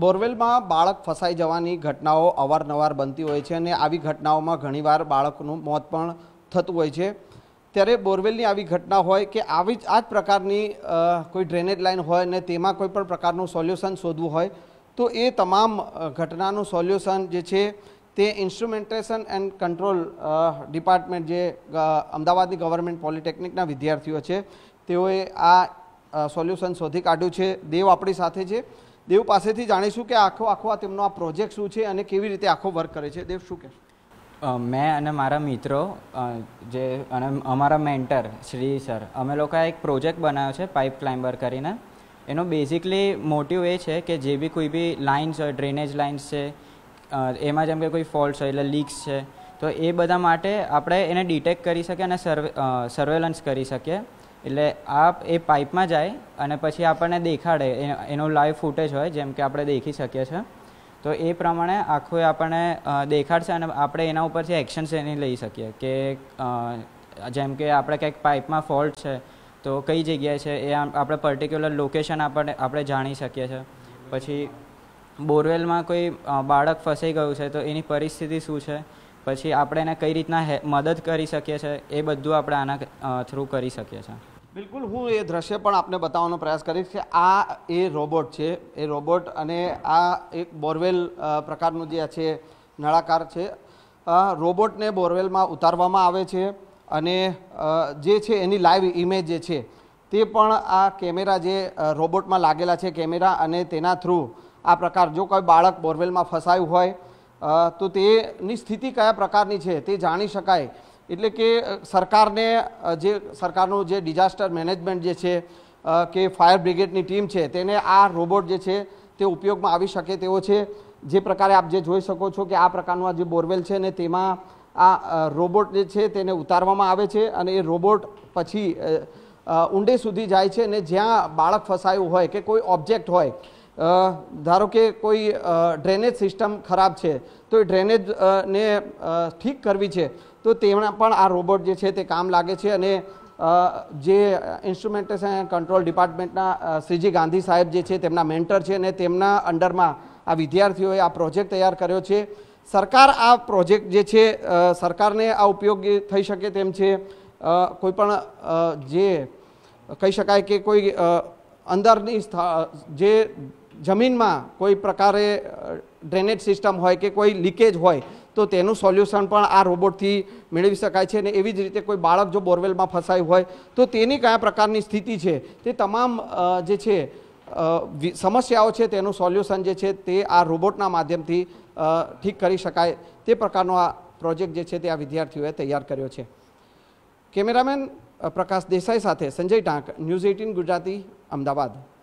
બોરવેલમાં બાળક ફસાઈ જવાની ઘટનાઓ અવારનવાર બનતી હોય છે અને આવી ઘટનાઓમાં ઘણીવાર બાળકનું મોત પણ થતું હોય છે ત્યારે બોરવેલની આવી ઘટના હોય કે આવી જ આ જ પ્રકારની કોઈ ડ્રેનેજ લાઇન હોય અને તેમાં કોઈ પણ પ્રકારનું સોલ્યુશન શોધવું હોય તો એ તમામ ઘટનાનું સોલ્યુશન જે છે તે ઇન્સ્ટ્રુમેન્ટેશન એન્ડ કંટ્રોલ ડિપાર્ટમેન્ટ જે અમદાવાદની ગવર્મેન્ટ પોલિટેકનિકના વિદ્યાર્થીઓ છે તેઓએ આ સોલ્યુશન શોધી કાઢ્યું છે દેવ આપણી સાથે છે દેવ પાસેથી જાણીશું કે આખો આખો આ તેમનો આ પ્રોજેક્ટ શું છે અને કેવી રીતે આખો વર્ક કરે છે દેવ શું કે મેં અને મારા મિત્રો જે અને અમારા મેન્ટર શ્રી સર અમે લોકોએ એક પ્રોજેક્ટ બનાવ્યો છે પાઇપ ક્લાઇમ્બર કરીને એનો બેઝિકલી મોટિવ એ છે કે જે બી કોઈ બી લાઇન્સ હોય ડ્રેનેજ લાઇન્સ છે એમાં જેમ કે કોઈ ફોલ્ટ હોય એટલે લીક્સ છે તો એ બધા માટે આપણે એને ડિટેક્ટ કરી શકીએ અને સર્વે સર્વેલન્સ કરી શકીએ એટલે આ એ પાઇપમાં જાય અને પછી આપણને દેખાડે એનો લાઈવ ફૂટેજ હોય જેમ કે આપણે દેખી શકીએ છીએ તો એ પ્રમાણે આખું એ આપણને દેખાડશે અને આપણે એના ઉપરથી એક્શન્સ એની લઈ શકીએ કે જેમ કે આપણે કંઈક પાઇપમાં ફોલ્ટ છે તો કઈ જગ્યાએ છે એ આપણે પર્ટિક્યુલર લોકેશન આપણને આપણે જાણી શકીએ છીએ પછી બોરવેલમાં કોઈ બાળક ફસાઈ ગયું છે તો એની પરિસ્થિતિ શું છે પછી આપણે એને કઈ રીતના મદદ કરી શકીએ છીએ એ બધું આપણે આના થ્રુ કરી શકીએ છીએ બિલકુલ હું એ દ્રશ્ય પણ આપને બતાવવાનો પ્રયાસ કરીશ કે આ એ રોબોટ છે એ રોબોટ અને આ એક બોરવેલ પ્રકારનું જે છે નળાકાર છે રોબોટને બોરવેલમાં ઉતારવામાં આવે છે અને જે છે એની લાઈવ ઇમેજ જે છે તે પણ આ કેમેરા જે રોબોટમાં લાગેલા છે કેમેરા અને તેના થ્રુ આ પ્રકાર જો કોઈ બાળક બોરવેલમાં ફસાયું હોય તો તેની સ્થિતિ કયા પ્રકારની છે તે જાણી શકાય એટલે કે સરકારને જે સરકારનું જે ડિઝાસ્ટર મેનેજમેન્ટ જે છે કે ફાયર બ્રિગેડની ટીમ છે તેને આ રોબોટ જે છે તે ઉપયોગમાં આવી શકે તેવો છે જે પ્રકારે આપ જે જોઈ શકો છો કે આ પ્રકારનું આ જે બોરવેલ છે ને તેમાં આ રોબોટ જે છે તેને ઉતારવામાં આવે છે અને એ રોબોટ પછી ઊંડે સુધી જાય છે અને જ્યાં બાળક ફસાયું હોય કે કોઈ ઓબ્જેક્ટ હોય ધારો કે કોઈ ડ્રેનેજ સિસ્ટમ ખરાબ છે તો એ ડ્રેનેજ ને ઠીક કરવી છે તો તેમાં પણ આ રોબોટ જે છે તે કામ લાગે છે અને જે ઇન્સ્ટ્રુમેન્ટેશન એન્ડ કંટ્રોલ ડિપાર્ટમેન્ટના શ્રીજી ગાંધી સાહેબ જે છે તેમના મેન્ટર છે અને તેમના અંડરમાં આ વિદ્યાર્થીઓએ આ પ્રોજેક્ટ તૈયાર કર્યો છે સરકાર આ પ્રોજેક્ટ જે છે સરકારને આ ઉપયોગી થઈ શકે તેમ છે કોઈપણ જે કહી શકાય કે કોઈ અંદરની જે જમીનમાં કોઈ પ્રકારે ડ્રેનેજ સિસ્ટમ હોય કે કોઈ લીકેજ હોય તો તેનું સોલ્યુશન પણ આ રોબોટથી મેળવી શકાય છે અને એવી જ રીતે કોઈ બાળક જો બોરવેલમાં ફસાયું હોય તો તેની કયા પ્રકારની સ્થિતિ છે તે તમામ જે છે સમસ્યાઓ છે તેનું સોલ્યુશન જે છે તે આ રોબોટના માધ્યમથી ઠીક કરી શકાય તે પ્રકારનો આ પ્રોજેક્ટ જે છે તે આ વિદ્યાર્થીઓએ તૈયાર કર્યો છે કેમેરામેન પ્રકાશ દેસાઈ સાથે સંજય ટાંક ન્યૂઝ એઇટીન ગુજરાતી અમદાવાદ